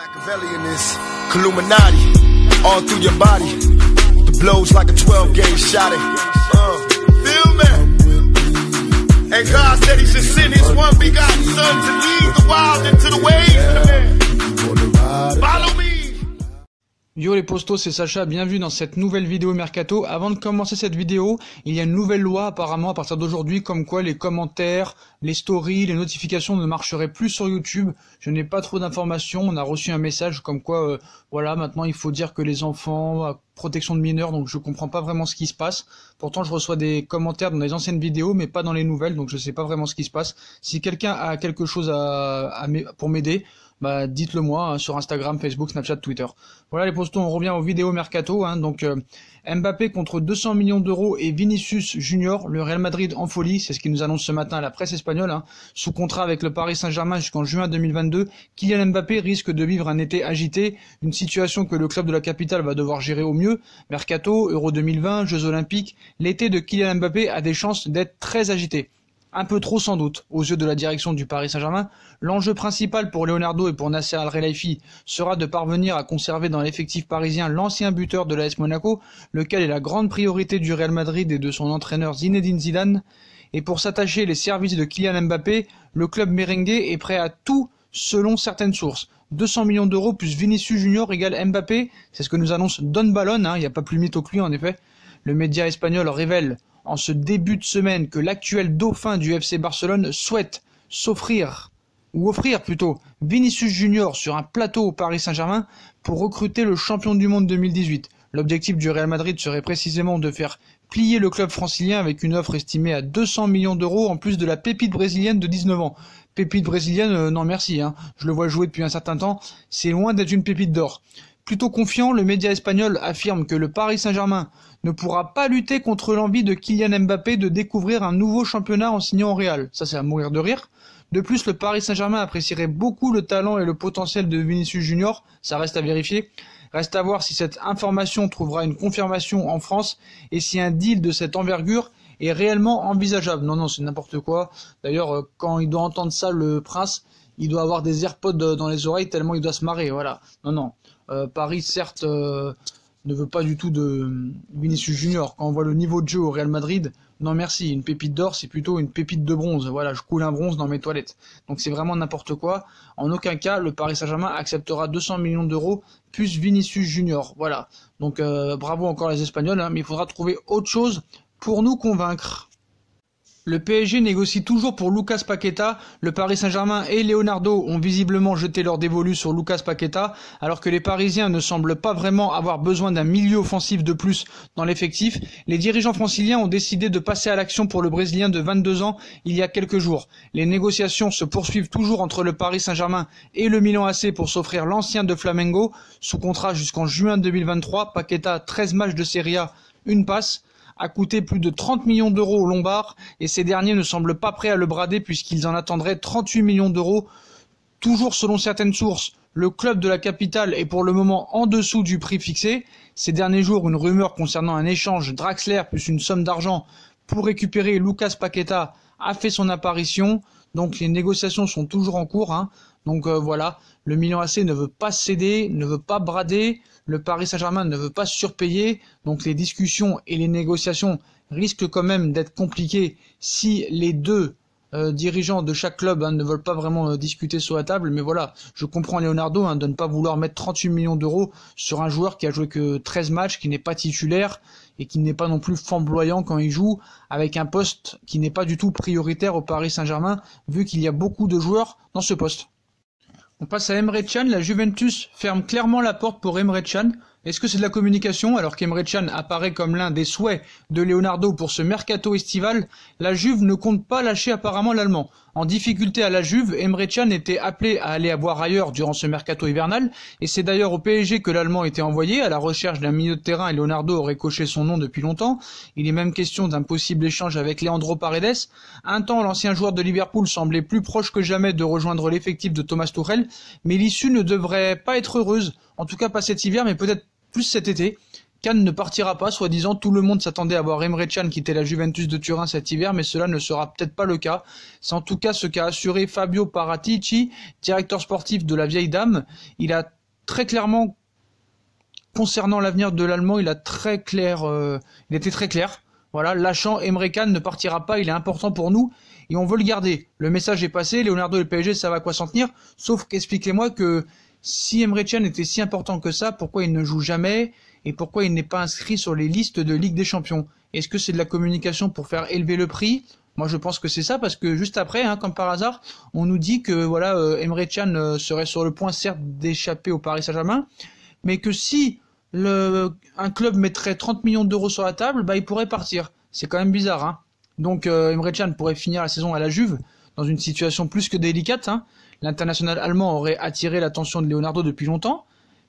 Machiavellian is Illuminati all through your body. The blows like a 12 gauge shot. It. Uh, feel me? And God said He should send His one begotten Son to lead the wild into the ways of the man. Follow me. Yo les postos, c'est Sacha, bienvenue dans cette nouvelle vidéo Mercato. Avant de commencer cette vidéo, il y a une nouvelle loi apparemment à partir d'aujourd'hui comme quoi les commentaires, les stories, les notifications ne marcheraient plus sur YouTube. Je n'ai pas trop d'informations, on a reçu un message comme quoi, euh, voilà, maintenant il faut dire que les enfants, protection de mineurs, donc je ne comprends pas vraiment ce qui se passe. Pourtant, je reçois des commentaires dans les anciennes vidéos, mais pas dans les nouvelles, donc je ne sais pas vraiment ce qui se passe. Si quelqu'un a quelque chose pour m'aider, bah, dites-le moi hein, sur Instagram, Facebook, Snapchat, Twitter. Voilà les postons, on revient aux vidéos mercato. Hein. donc euh, Mbappé contre 200 millions d'euros et Vinicius Junior, le Real Madrid en folie, c'est ce qu'il nous annonce ce matin à la presse espagnole, hein, sous contrat avec le Paris Saint-Germain jusqu'en juin 2022. Kylian Mbappé risque de vivre un été agité, une situation que le club de la capitale va devoir gérer au mieux. Mercato, Euro 2020, Jeux Olympiques, l'été de Kylian Mbappé a des chances d'être très agité. Un peu trop sans doute, aux yeux de la direction du Paris Saint-Germain, l'enjeu principal pour Leonardo et pour Nasser Al-Relaifi sera de parvenir à conserver dans l'effectif parisien l'ancien buteur de l'AS Monaco, lequel est la grande priorité du Real Madrid et de son entraîneur Zinedine Zidane. Et pour s'attacher les services de Kylian Mbappé, le club merengue est prêt à tout selon certaines sources. 200 millions d'euros plus Vinicius Junior égale Mbappé, c'est ce que nous annonce Don Ballon, hein, il n'y a pas plus mytho que lui en effet. Le média espagnol révèle en ce début de semaine que l'actuel dauphin du FC Barcelone souhaite s'offrir, ou offrir plutôt, Vinicius Junior sur un plateau au Paris Saint-Germain pour recruter le champion du monde 2018. L'objectif du Real Madrid serait précisément de faire plier le club francilien avec une offre estimée à 200 millions d'euros en plus de la pépite brésilienne de 19 ans. Pépite brésilienne, euh, non merci, hein. je le vois jouer depuis un certain temps, c'est loin d'être une pépite d'or. Plutôt confiant, le média espagnol affirme que le Paris Saint-Germain ne pourra pas lutter contre l'envie de Kylian Mbappé de découvrir un nouveau championnat en signant au Real. Ça, c'est à mourir de rire. De plus, le Paris Saint-Germain apprécierait beaucoup le talent et le potentiel de Vinicius Junior. Ça reste à vérifier. Reste à voir si cette information trouvera une confirmation en France et si un deal de cette envergure est réellement envisageable. Non, non, c'est n'importe quoi. D'ailleurs, euh, quand il doit entendre ça, le prince, il doit avoir des AirPods euh, dans les oreilles tellement il doit se marrer. Voilà. Non, non. Euh, Paris, certes, ne veut pas du tout de Vinicius Junior. Quand on voit le niveau de jeu au Real Madrid, non merci, une pépite d'or, c'est plutôt une pépite de bronze. Voilà, je coule un bronze dans mes toilettes. Donc c'est vraiment n'importe quoi. En aucun cas, le Paris Saint-Germain acceptera 200 millions d'euros plus Vinicius Junior. Voilà. Donc euh, bravo encore les Espagnols, hein, mais il faudra trouver autre chose pour nous convaincre. Le PSG négocie toujours pour Lucas Paqueta. Le Paris Saint-Germain et Leonardo ont visiblement jeté leur dévolu sur Lucas Paqueta, alors que les Parisiens ne semblent pas vraiment avoir besoin d'un milieu offensif de plus dans l'effectif. Les dirigeants franciliens ont décidé de passer à l'action pour le Brésilien de 22 ans il y a quelques jours. Les négociations se poursuivent toujours entre le Paris Saint-Germain et le Milan AC pour s'offrir l'ancien de Flamengo sous contrat jusqu'en juin 2023. Paqueta 13 matchs de Serie A, une passe a coûté plus de 30 millions d'euros aux Lombards et ces derniers ne semblent pas prêts à le brader puisqu'ils en attendraient 38 millions d'euros. Toujours selon certaines sources, le club de la capitale est pour le moment en dessous du prix fixé. Ces derniers jours, une rumeur concernant un échange Draxler plus une somme d'argent pour récupérer Lucas Paqueta a fait son apparition. Donc les négociations sont toujours en cours. Hein. Donc euh, voilà, le Milan AC ne veut pas céder, ne veut pas brader, le Paris Saint-Germain ne veut pas surpayer, donc les discussions et les négociations risquent quand même d'être compliquées si les deux euh, dirigeants de chaque club hein, ne veulent pas vraiment euh, discuter sur la table. Mais voilà, je comprends Leonardo hein, de ne pas vouloir mettre 38 millions d'euros sur un joueur qui a joué que 13 matchs, qui n'est pas titulaire et qui n'est pas non plus flamboyant quand il joue, avec un poste qui n'est pas du tout prioritaire au Paris Saint-Germain, vu qu'il y a beaucoup de joueurs dans ce poste. On passe à Emre Can. La Juventus ferme clairement la porte pour Emre Can. Est-ce que c'est de la communication Alors qu'Emre Can apparaît comme l'un des souhaits de Leonardo pour ce mercato estival, la Juve ne compte pas lâcher apparemment l'Allemand. En difficulté à la Juve, Emre Can était appelé à aller à boire ailleurs durant ce mercato hivernal, et c'est d'ailleurs au PSG que l'Allemand était envoyé, à la recherche d'un milieu de terrain, et Leonardo aurait coché son nom depuis longtemps. Il est même question d'un possible échange avec Leandro Paredes. Un temps, l'ancien joueur de Liverpool semblait plus proche que jamais de rejoindre l'effectif de Thomas Tuchel, mais l'issue ne devrait pas être heureuse, en tout cas pas cet hiver, mais peut-être plus cet été. Cannes ne partira pas, soi-disant tout le monde s'attendait à voir Emre Can quitter la Juventus de Turin cet hiver, mais cela ne sera peut-être pas le cas. C'est en tout cas ce qu'a assuré Fabio Paratici, directeur sportif de la Vieille Dame. Il a très clairement, concernant l'avenir de l'Allemand, il a très clair, euh, il était très clair. Voilà, lâchant Emre Can ne partira pas, il est important pour nous et on veut le garder. Le message est passé, Leonardo et le PSG savent à quoi s'en tenir, sauf qu'expliquez-moi que si Emre Can était si important que ça, pourquoi il ne joue jamais et pourquoi il n'est pas inscrit sur les listes de Ligue des Champions Est-ce que c'est de la communication pour faire élever le prix Moi, je pense que c'est ça parce que juste après, hein, comme par hasard, on nous dit que voilà, euh, Emre Can euh, serait sur le point certes d'échapper au Paris Saint-Germain, mais que si un club mettrait 30 millions d'euros sur la table, bah, il pourrait partir. C'est quand même bizarre. Hein. Donc, euh, Emre Can pourrait finir la saison à la Juve dans une situation plus que délicate. Hein. L'international allemand aurait attiré l'attention de Leonardo depuis longtemps.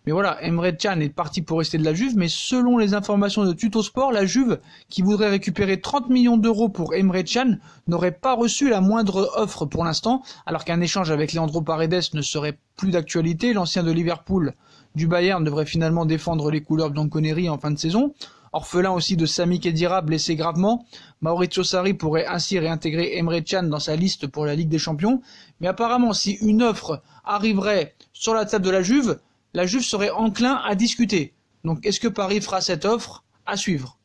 Mais voilà, Emre Can est parti pour rester de la Juve, mais selon les informations de Tuto Sport, la Juve, qui voudrait récupérer 30 millions d'euros pour Emre Can, n'aurait pas reçu la moindre offre pour l'instant, alors qu'un échange avec Leandro Paredes ne serait plus d'actualité. L'ancien de Liverpool du Bayern devrait finalement défendre les couleurs de en fin de saison. Orphelin aussi de Sami Khedira, blessé gravement, Maurizio Sarri pourrait ainsi réintégrer Emre Can dans sa liste pour la Ligue des Champions. Mais apparemment, si une offre arriverait sur la table de la Juve, la Juve serait enclin à discuter. Donc est-ce que Paris fera cette offre à suivre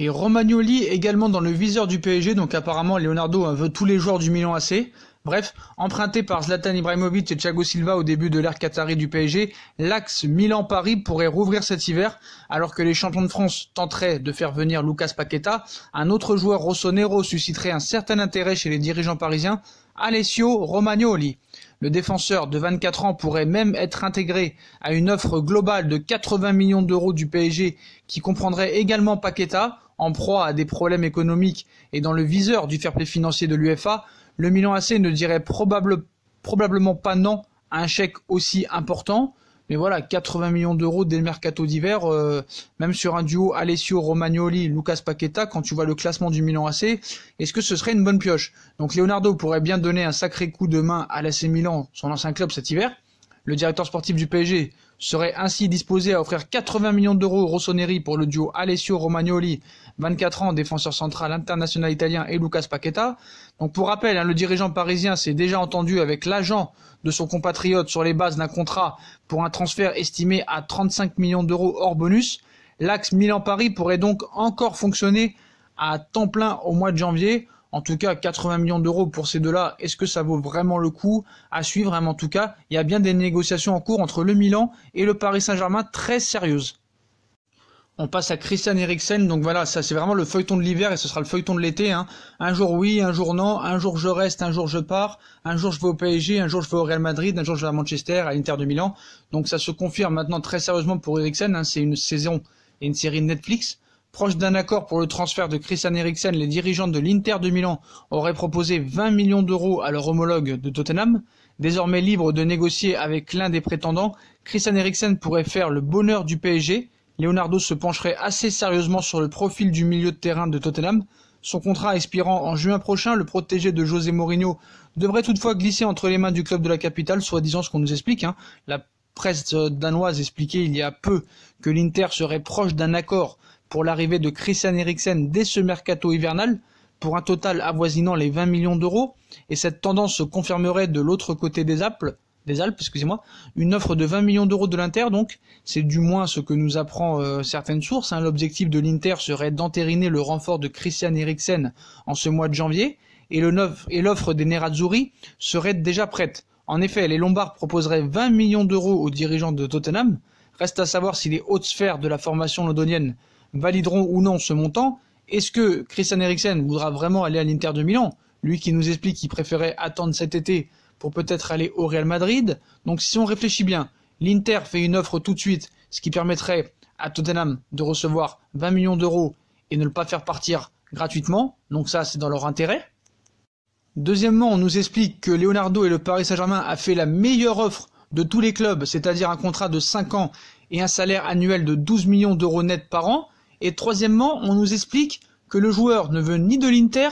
et Romagnoli également dans le viseur du PSG, donc apparemment Leonardo euh, veut tous les joueurs du Milan AC. Bref, emprunté par Zlatan Ibrahimovic et Thiago Silva au début de l'ère qatari du PSG, l'axe Milan-Paris pourrait rouvrir cet hiver, alors que les champions de France tenteraient de faire venir Lucas Paqueta. Un autre joueur rossonero susciterait un certain intérêt chez les dirigeants parisiens, Alessio Romagnoli. Le défenseur de 24 ans pourrait même être intégré à une offre globale de 80 millions d'euros du PSG qui comprendrait également Paqueta en proie à des problèmes économiques et dans le viseur du fair play financier de l'UFA, le Milan AC ne dirait probablement pas non à un chèque aussi important. Mais voilà, 80 millions d'euros dès le mercato d'hiver, euh, même sur un duo Alessio Romagnoli, Lucas Paqueta, quand tu vois le classement du Milan AC, est-ce que ce serait une bonne pioche Donc Leonardo pourrait bien donner un sacré coup de main à l'AC Milan, son ancien club cet hiver. Le directeur sportif du PSG serait ainsi disposé à offrir 80 millions d'euros Rossoneri pour le duo Alessio Romagnoli 24 ans, défenseur central international italien, et Lucas Paqueta. Donc pour rappel, hein, le dirigeant parisien s'est déjà entendu avec l'agent de son compatriote sur les bases d'un contrat pour un transfert estimé à 35 millions d'euros hors bonus. L'axe Milan-Paris pourrait donc encore fonctionner à temps plein au mois de janvier. En tout cas, 80 millions d'euros pour ces deux-là, est-ce que ça vaut vraiment le coup à suivre hein? En tout cas, il y a bien des négociations en cours entre le Milan et le Paris Saint-Germain très sérieuses on passe à Christian Eriksen. Donc voilà, ça c'est vraiment le feuilleton de l'hiver et ce sera le feuilleton de l'été. Hein. Un jour oui, un jour non, un jour je reste, un jour je pars, un jour je vais au PSG, un jour je vais au Real Madrid, un jour je vais à Manchester, à l'Inter de Milan. Donc ça se confirme maintenant très sérieusement pour Eriksen. Hein. C'est une saison et une série Netflix. Proche d'un accord pour le transfert de Christian Eriksen, les dirigeants de l'Inter de Milan auraient proposé 20 millions d'euros à leur homologue de Tottenham. Désormais libre de négocier avec l'un des prétendants, Christian Eriksen pourrait faire le bonheur du PSG Leonardo se pencherait assez sérieusement sur le profil du milieu de terrain de Tottenham. Son contrat expirant en juin prochain, le protégé de José Mourinho devrait toutefois glisser entre les mains du club de la capitale, soi-disant ce qu'on nous explique. Hein. La presse euh, danoise expliquait il y a peu que l'Inter serait proche d'un accord pour l'arrivée de Christian Eriksen dès ce mercato hivernal, pour un total avoisinant les 20 millions d'euros, et cette tendance se confirmerait de l'autre côté des Apples des Alpes, excusez-moi, une offre de 20 millions d'euros de l'Inter, donc c'est du moins ce que nous apprend euh, certaines sources. Hein. L'objectif de l'Inter serait d'entériner le renfort de Christian Eriksen en ce mois de janvier, et l'offre des Nerazzurri serait déjà prête. En effet, les Lombards proposeraient 20 millions d'euros aux dirigeants de Tottenham. Reste à savoir si les hautes sphères de la formation londonienne valideront ou non ce montant. Est-ce que Christian Eriksen voudra vraiment aller à l'Inter de Milan Lui qui nous explique qu'il préférait attendre cet été pour peut-être aller au Real Madrid. Donc si on réfléchit bien, l'Inter fait une offre tout de suite, ce qui permettrait à Tottenham de recevoir 20 millions d'euros et ne le pas faire partir gratuitement. Donc ça, c'est dans leur intérêt. Deuxièmement, on nous explique que Leonardo et le Paris Saint-Germain a fait la meilleure offre de tous les clubs, c'est-à-dire un contrat de 5 ans et un salaire annuel de 12 millions d'euros net par an. Et troisièmement, on nous explique que le joueur ne veut ni de l'Inter,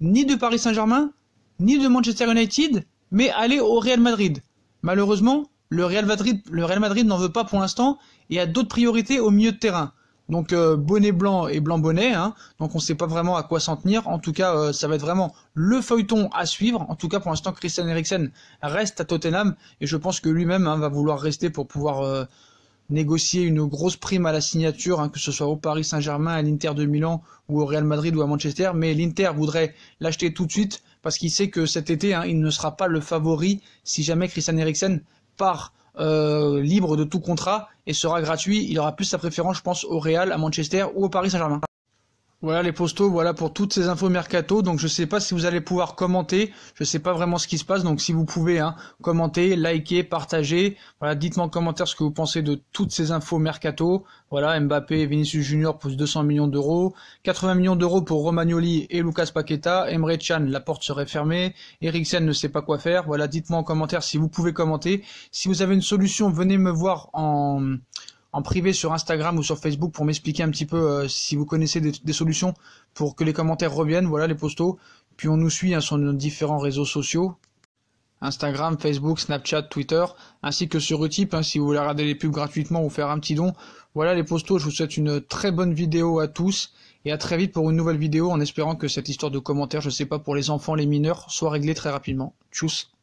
ni de Paris Saint-Germain, ni de Manchester United, mais aller au Real Madrid. Malheureusement, le Real Madrid, le Real Madrid n'en veut pas pour l'instant et a d'autres priorités au milieu de terrain. Donc euh, bonnet blanc et blanc bonnet, hein. donc on ne sait pas vraiment à quoi s'en tenir. En tout cas, euh, ça va être vraiment le feuilleton à suivre. En tout cas, pour l'instant, Christian Eriksen reste à Tottenham et je pense que lui-même hein, va vouloir rester pour pouvoir euh, négocier une grosse prime à la signature, hein, que ce soit au Paris Saint-Germain, à l'Inter de Milan ou au Real Madrid ou à Manchester. Mais l'Inter voudrait l'acheter tout de suite parce qu'il sait que cet été, hein, il ne sera pas le favori si jamais Christian Eriksen part euh, libre de tout contrat et sera gratuit. Il aura plus sa préférence, je pense, au Real, à Manchester ou au Paris Saint-Germain. Voilà les postos, voilà pour toutes ces infos mercato. Donc je ne sais pas si vous allez pouvoir commenter, je ne sais pas vraiment ce qui se passe. Donc si vous pouvez hein, commenter, liker, partager, voilà, dites-moi en commentaire ce que vous pensez de toutes ces infos mercato. Voilà, Mbappé, Vinicius Junior pour 200 millions d'euros, 80 millions d'euros pour Romagnoli et Lucas Paqueta, Emre Chan, la porte serait fermée, Eriksen ne sait pas quoi faire. Voilà, dites-moi en commentaire si vous pouvez commenter. Si vous avez une solution, venez me voir en en privé sur Instagram ou sur Facebook pour m'expliquer un petit peu euh, si vous connaissez des, solutions pour que les commentaires reviennent, voilà les postos. Puis on nous suit hein, sur nos différents réseaux sociaux. Instagram, Facebook, Snapchat, Twitter, ainsi que sur Utip, hein, si vous voulez regarder les pubs gratuitement ou faire un petit don. Voilà les postos, je vous souhaite une très bonne vidéo à tous et à très vite pour une nouvelle vidéo en espérant que cette histoire de commentaires, je sais pas, pour les enfants, les mineurs, soit réglée très rapidement. Tchuss